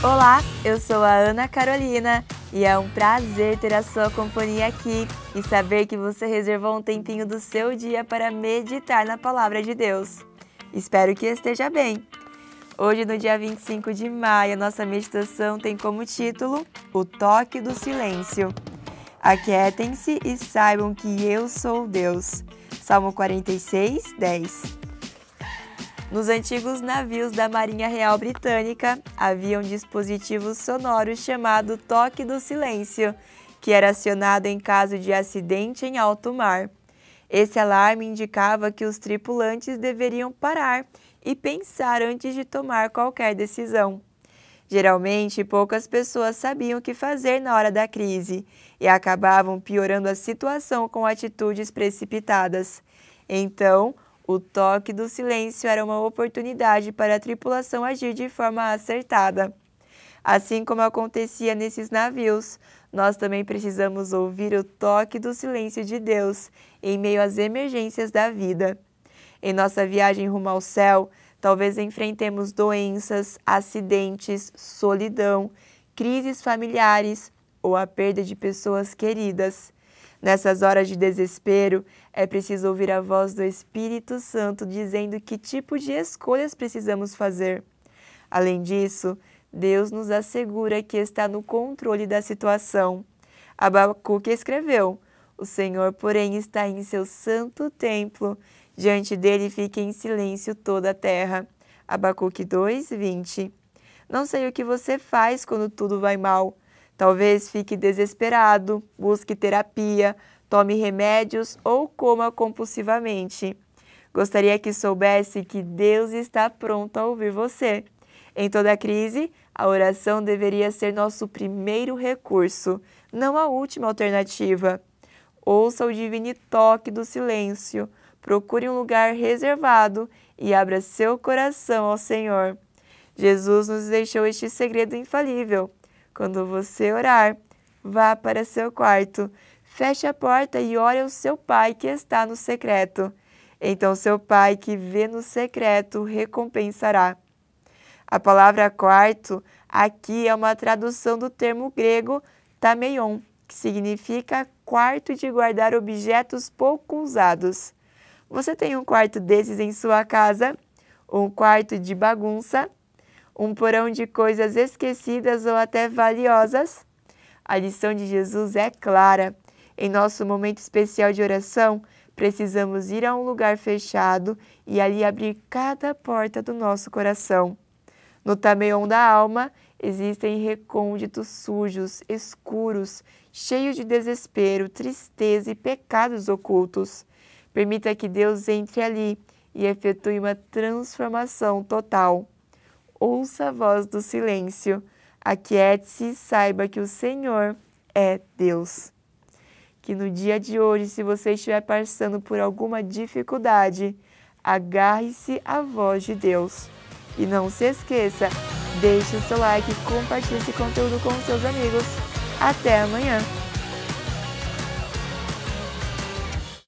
Olá, eu sou a Ana Carolina e é um prazer ter a sua companhia aqui e saber que você reservou um tempinho do seu dia para meditar na palavra de Deus. Espero que esteja bem. Hoje, no dia 25 de maio, a nossa meditação tem como título O Toque do Silêncio. Aquietem-se e saibam que eu sou Deus. Salmo 46, 10. Nos antigos navios da Marinha Real Britânica, havia um dispositivo sonoro chamado toque do silêncio, que era acionado em caso de acidente em alto mar. Esse alarme indicava que os tripulantes deveriam parar e pensar antes de tomar qualquer decisão. Geralmente, poucas pessoas sabiam o que fazer na hora da crise e acabavam piorando a situação com atitudes precipitadas. Então, o toque do silêncio era uma oportunidade para a tripulação agir de forma acertada. Assim como acontecia nesses navios, nós também precisamos ouvir o toque do silêncio de Deus em meio às emergências da vida. Em nossa viagem rumo ao céu, talvez enfrentemos doenças, acidentes, solidão, crises familiares ou a perda de pessoas queridas. Nessas horas de desespero, é preciso ouvir a voz do Espírito Santo dizendo que tipo de escolhas precisamos fazer. Além disso, Deus nos assegura que está no controle da situação. Abacuque escreveu: O Senhor, porém, está em seu santo templo. Diante dele fica em silêncio toda a terra. Abacuque 2:20. Não sei o que você faz quando tudo vai mal Talvez fique desesperado, busque terapia, tome remédios ou coma compulsivamente. Gostaria que soubesse que Deus está pronto a ouvir você. Em toda crise, a oração deveria ser nosso primeiro recurso, não a última alternativa. Ouça o divino toque do silêncio, procure um lugar reservado e abra seu coração ao Senhor. Jesus nos deixou este segredo infalível quando você orar, vá para seu quarto, feche a porta e ore ao seu pai que está no secreto. Então seu pai que vê no secreto recompensará. A palavra quarto aqui é uma tradução do termo grego tameion, que significa quarto de guardar objetos pouco usados. Você tem um quarto desses em sua casa? Um quarto de bagunça? um porão de coisas esquecidas ou até valiosas. A lição de Jesus é clara. Em nosso momento especial de oração, precisamos ir a um lugar fechado e ali abrir cada porta do nosso coração. No tameão da alma existem recônditos sujos, escuros, cheios de desespero, tristeza e pecados ocultos. Permita que Deus entre ali e efetue uma transformação total ouça a voz do silêncio, aquiete-se e saiba que o Senhor é Deus. Que no dia de hoje, se você estiver passando por alguma dificuldade, agarre-se à voz de Deus. E não se esqueça, deixe o seu like e compartilhe esse conteúdo com seus amigos. Até amanhã!